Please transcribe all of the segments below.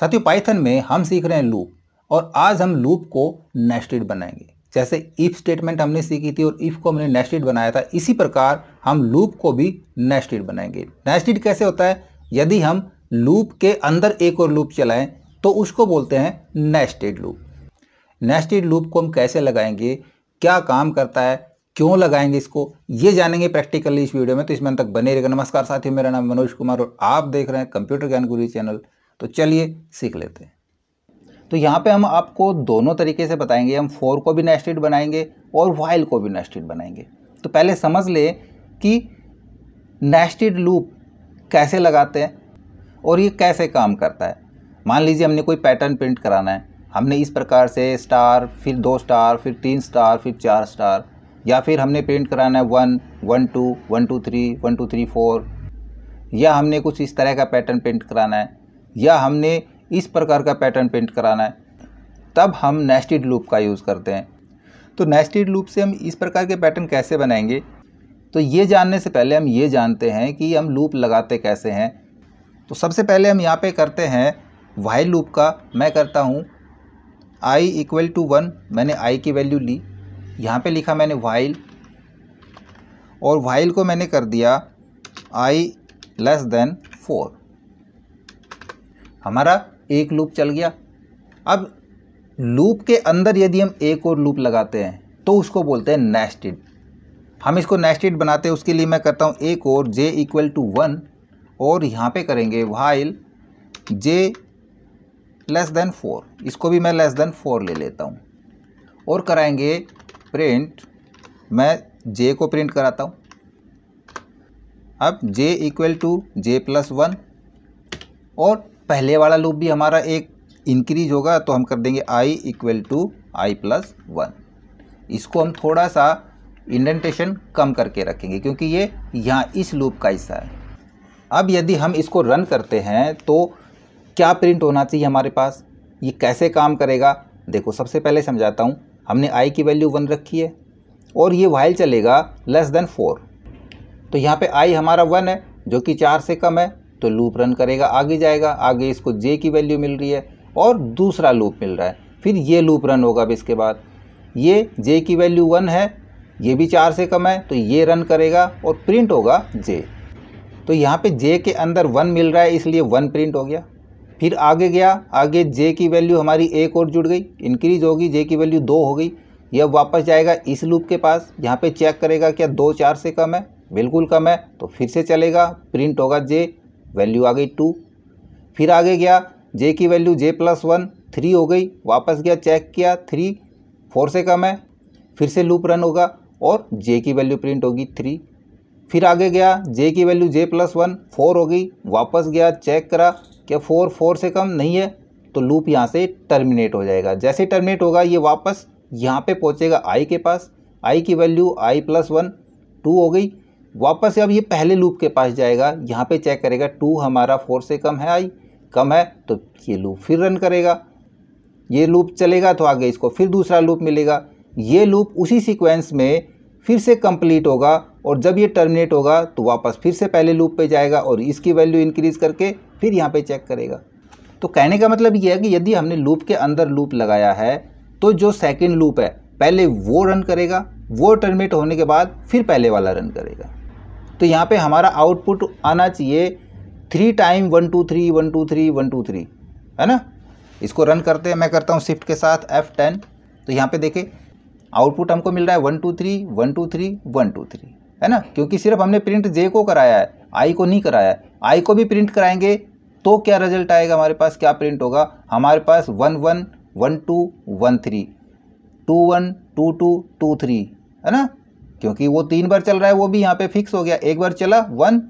साथियों पाइथन में हम सीख रहे हैं लूप और आज हम लूप को नेस्टेड बनाएंगे जैसे इफ स्टेटमेंट हमने सीखी थी और इफ को हमने नेस्टेड बनाया था इसी प्रकार हम लूप को भी नेस्टेड बनाएंगे नेस्टेड कैसे होता है यदि हम लूप के अंदर एक और लूप चलाएं तो उसको बोलते हैं नेस्टेड लूप नेस्टेड लूप को हम कैसे लगाएंगे क्या काम करता है क्यों लगाएंगे इसको ये जानेंगे प्रैक्टिकली इस वीडियो में तो इसमें तक बने रहेगा नमस्कार साथियों मेरा नाम मनोज कुमार और आप देख रहे हैं कंप्यूटर ज्ञान गुरु चैनल तो चलिए सीख लेते हैं तो यहाँ पे हम आपको दोनों तरीके से बताएंगे हम फोर को भी नेस्टेड बनाएंगे और वाइल को भी नेस्टेड बनाएंगे तो पहले समझ लें कि नेस्टेड लूप कैसे लगाते हैं और ये कैसे काम करता है मान लीजिए हमने कोई पैटर्न प्रिंट कराना है हमने इस प्रकार से स्टार फिर दो स्टार फिर तीन स्टार फिर चार स्टार या फिर हमने प्रिंट कराना है one one two one two three one two three four या हमने कुछ इस तरह का पैटर्न प्रिंट कराना है या हमने इस प्रकार का पैटर्न पेंट कराना है तब हम नेस्टेड लूप का यूज़ करते हैं तो नेस्टेड लूप से हम इस प्रकार के पैटर्न कैसे बनाएंगे तो ये जानने से पहले हम ये जानते हैं कि हम लूप लगाते कैसे हैं तो सबसे पहले हम यहाँ पे करते हैं वाई लूप का मैं करता हूँ आई इक्वल टू वन मैंने आई की वैल्यू ली यहाँ पे लिखा मैंने वाइल और वाइल को मैंने कर दिया आई लेस देन फोर हमारा एक लूप चल गया अब लूप के अंदर यदि हम एक और लूप लगाते हैं तो उसको बोलते हैं नेस्टेड हम इसको नेस्टेड बनाते हैं उसके लिए मैं करता हूँ एक और जे इक्वल टू वन और यहाँ पे करेंगे while j less than four इसको भी मैं लेस देन फोर ले लेता हूँ और कराएंगे प्रिंट मैं जे को प्रिंट कराता हूँ अब j equal to j plus one और पहले वाला लूप भी हमारा एक इंक्रीज होगा तो हम कर देंगे i equal to i plus one इसको हम थोड़ा सा इंडेंटेशन कम करके रखेंगे क्योंकि ये यहाँ इस लूप का हिस्सा है अब यदि हम इसको रन करते हैं तो क्या प्रिंट होना चाहिए हमारे पास ये कैसे काम करेगा देखो सबसे पहले समझाता हूँ हमने आई की वैल्यू वन रखी है और ये वाइल चलेगा लेस देन फोर तो यहाँ पे आई हमारा वन है जो कि चार से कम है तो लूप रन करेगा आगे जाएगा आगे इसको जे की वैल्यू मिल रही है और दूसरा लूप मिल रहा है फिर ये लूप रन होगा अब इसके बाद ये जे की वैल्यू वन है ये भी चार से कम है तो ये रन करेगा और प्रिंट होगा जे तो यहाँ पे जे के अंदर वन मिल रहा है इसलिए वन प्रिंट हो गया फिर आगे गया आगे जे की वैल्यू हमारी एक और जुड़ गई इंक्रीज होगी जे की वैल्यू दो हो गई यह वापस जाएगा इस लूप के पास यहाँ पे चेक करेगा क्या दो चार से कम है बिल्कुल कम है तो फिर से चलेगा प्रिंट होगा जे वैल्यू आ गई टू फिर आगे गया जे की value j plus one three हो गई वापस गया चेक किया थ्री फोर से कम है फिर से लूप रन होगा और जे की वैल्यू प्रिंट होगी थ्री फिर आगे गया जे की value j plus one four हो गई वापस गया चेक करा क्या फोर फोर से कम नहीं है तो लूप यहाँ से टर्मिनेट हो जाएगा जैसे टर्मिनेट होगा ये वापस यहाँ पे पहुँचेगा आई के पास आई की value i plus one two हो गई वापस अब ये पहले लूप के पास जाएगा यहाँ पे चेक करेगा टू हमारा फोर से कम है आई कम है तो ये लूप फिर रन करेगा ये लूप चलेगा तो आगे इसको फिर दूसरा लूप मिलेगा ये लूप उसी सीक्वेंस में फिर से कंप्लीट होगा और जब ये टर्मिनेट होगा तो वापस फिर से पहले लूप पे जाएगा और इसकी वैल्यू इंक्रीज़ करके फिर यहाँ पे चेक करेगा तो कहने का मतलब ये है कि यदि हमने लूप के अंदर लूप लगाया है तो जो सेकेंड लूप है पहले वो रन करेगा वो टर्मिनेट होने के बाद फिर पहले वाला रन करेगा तो यहाँ पे हमारा आउटपुट आना चाहिए three time one two three one two three one two three है ना इसको रन करते हैं मैं करता हूँ शिफ्ट के साथ एफ टेन तो यहाँ पे देखें आउटपुट हमको मिल रहा है one two three one two three one two three है ना क्योंकि सिर्फ हमने प्रिंट जे को कराया है आई को नहीं कराया है आई को भी प्रिंट कराएंगे तो क्या रिजल्ट आएगा हमारे पास क्या प्रिंट होगा हमारे पास one one one two one three two one two two two three है ना क्योंकि वो तीन बार चल रहा है वो भी यहाँ पे फिक्स हो गया एक बार चला वन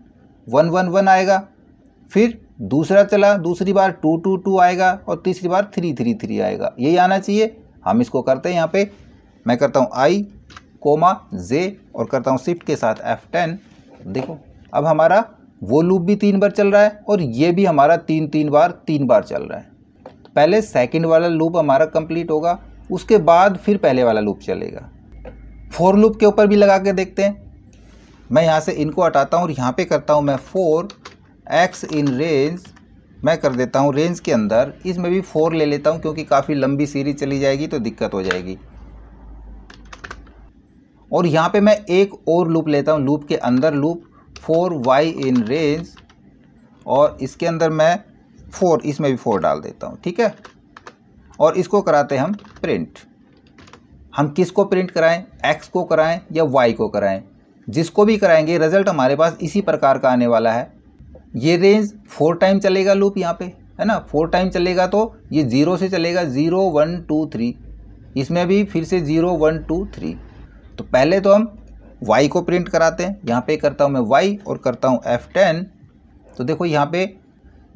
वन वन वन आएगा फिर दूसरा चला दूसरी बार टू टू टू आएगा और तीसरी बार थ्री थ्री थ्री आएगा यही आना चाहिए हम इसको करते हैं यहाँ पे मैं करता हूँ आई कोमा जे और करता हूँ शिफ्ट के साथ एफ टेन देखो अब हमारा वो लूप भी तीन बार चल रहा है और ये भी हमारा तीन तीन बार तीन बार चल रहा है पहले सेकेंड वाला लूप हमारा कंप्लीट होगा उसके बाद फिर पहले वाला लूप चलेगा फोर लूप के ऊपर भी लगा के देखते हैं मैं यहाँ से इनको हटाता हूँ और यहाँ पे करता हूँ मैं फोर एक्स इन रेंज मैं कर देता हूँ रेंज के अंदर इसमें भी फोर ले लेता हूँ क्योंकि काफ़ी लंबी सीरीज चली जाएगी तो दिक्कत हो जाएगी और यहाँ पे मैं एक और लूप लेता हूँ लूप के अंदर loop for y in range और इसके अंदर मैं फोर इसमें भी फोर डाल देता हूँ ठीक है और इसको कराते हम प्रिंट हम किसको प्रिंट कराएं एक्स को कराएं या वाई को कराएं जिसको भी कराएंगे रिजल्ट हमारे पास इसी प्रकार का आने वाला है ये रेंज फोर टाइम चलेगा लूप यहाँ पे है ना फोर टाइम चलेगा तो ये ज़ीरो से चलेगा ज़ीरो वन टू थ्री इसमें भी फिर से ज़ीरो वन टू थ्री तो पहले तो हम वाई को प्रिंट कराते हैं यहाँ पे करता हूँ मैं वाई और करता हूँ टेन तो देखो यहाँ पे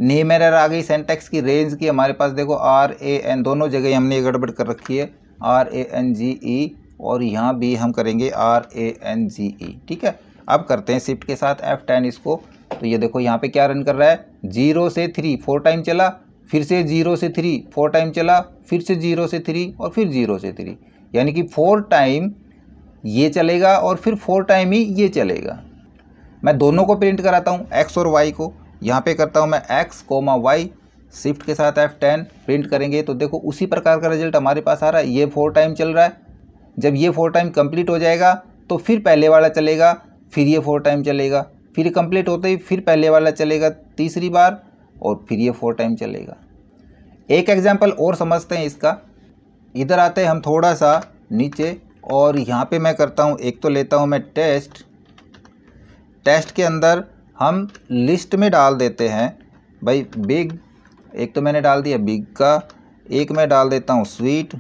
नेम एरर आ गई सेंटेक्स की रेंज की हमारे पास देखो आर ए एन दोनों जगह हमने गड़बड़ कर रखी है आर ए एन जी ई और यहाँ भी हम करेंगे आर ए एन जी ई ठीक है अब करते हैं शिफ्ट के साथ एफ टेन इसको तो ये देखो यहाँ पे क्या रन कर रहा है जीरो से थ्री फोर टाइम चला फिर से जीरो से थ्री फोर टाइम चला फिर से जीरो से थ्री और फिर जीरो से थ्री यानी कि फोर टाइम ये चलेगा और फिर फोर टाइम ही ये चलेगा मैं दोनों को प्रिंट कराता हूँ एक्स और वाई को यहाँ पे करता हूँ मैं एक्स कोमा वाई शिफ्ट के साथ एफ टेन प्रिंट करेंगे तो देखो उसी प्रकार का रिजल्ट हमारे पास आ रहा है ये फोर टाइम चल रहा है जब ये फोर टाइम कंप्लीट हो जाएगा तो फिर पहले वाला चलेगा फिर ये फोर टाइम चलेगा फिर कंप्लीट होते ही फिर पहले वाला चलेगा तीसरी बार और फिर ये फोर टाइम चलेगा एक एग्जाम्पल और समझते हैं इसका इधर आते हैं हम थोड़ा सा नीचे और यहाँ पर मैं करता हूँ एक तो लेता हूँ मैं टेस्ट टेस्ट के अंदर हम लिस्ट में डाल देते हैं भाई बिग एक तो मैंने डाल दिया बिग का एक मैं डाल देता हूँ स्वीट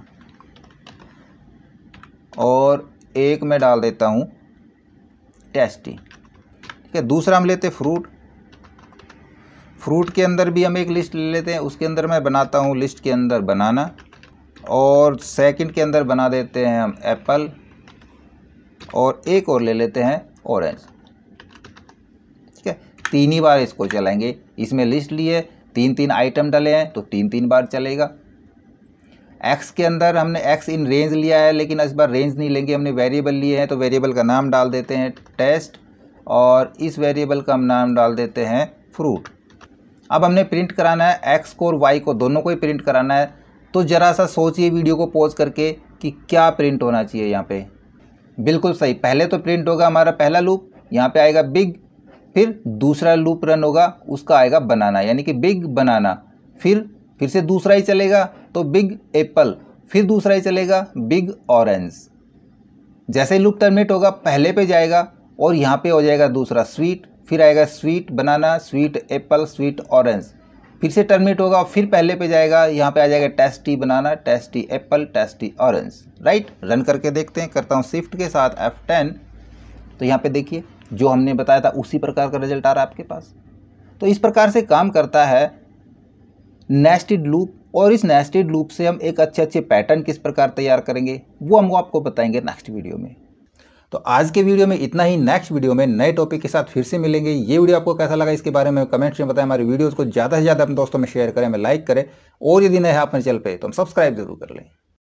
और एक मैं डाल देता हूँ टेस्टी ठीक है दूसरा हम लेते फ्रूट फ्रूट के अंदर भी हम एक लिस्ट ले लेते हैं उसके अंदर मैं बनाता हूँ लिस्ट के अंदर बनाना और सेकंड के अंदर बना देते हैं हम एप्पल और एक और ले लेते हैं ऑरेंज ठीक है तीन ही बार इसको चलाएंगे इसमें लिस्ट लिए तीन तीन आइटम डले हैं तो तीन तीन बार चलेगा एक्स के अंदर हमने एक्स इन रेंज लिया है लेकिन इस बार रेंज नहीं लेंगे हमने वेरिएबल लिए हैं तो वेरिएबल का नाम डाल देते हैं टेस्ट और इस वेरिएबल का हम नाम डाल देते हैं फ्रूट अब हमने प्रिंट कराना है एक्स को और वाई को दोनों को ही प्रिंट कराना है तो ज़रा सा सोचिए वीडियो को पॉज करके कि क्या प्रिंट होना चाहिए यहाँ पे बिल्कुल सही पहले तो प्रिंट होगा हमारा पहला लूप यहाँ पे आएगा बिग फिर दूसरा लूप रन होगा उसका आएगा बनाना यानी कि बिग बनाना फिर फिर से दूसरा ही चलेगा तो बिग एप्पल फिर दूसरा ही चलेगा बिग ऑरेंज जैसे ही लूप टर्मिनेट होगा पहले पे जाएगा और यहाँ पे हो जाएगा दूसरा स्वीट फिर आएगा sweet banana sweet apple sweet orange फिर से टर्मिनेट होगा फिर पहले पे जाएगा यहाँ पे आ जाएगा tasty banana tasty apple tasty orange right run करके देखते हैं करता हूँ स्विफ्ट के साथ टेन तो यहाँ पे देखिए जो हमने बताया था उसी प्रकार का रिजल्ट आ रहा है आपके पास तो इस प्रकार से काम करता है नेस्टेड लूप और इस नेस्टेड लूप से हम एक अच्छे अच्छे पैटर्न किस प्रकार तैयार करेंगे वो हम वो आपको बताएंगे नेक्स्ट वीडियो में तो आज के वीडियो में इतना ही नेक्स्ट वीडियो में नए टॉपिक के साथ फिर से मिलेंगे ये वीडियो आपको कैसा लगा इसके बारे में कमेंट्स में बताएं हमारे वीडियोज़ को ज़्यादा से ज़्यादा अपने दोस्तों में शेयर करें हमें लाइक करें और यदि नए हैं आप चैनल पर तो हम सब्सक्राइब जरूर कर लें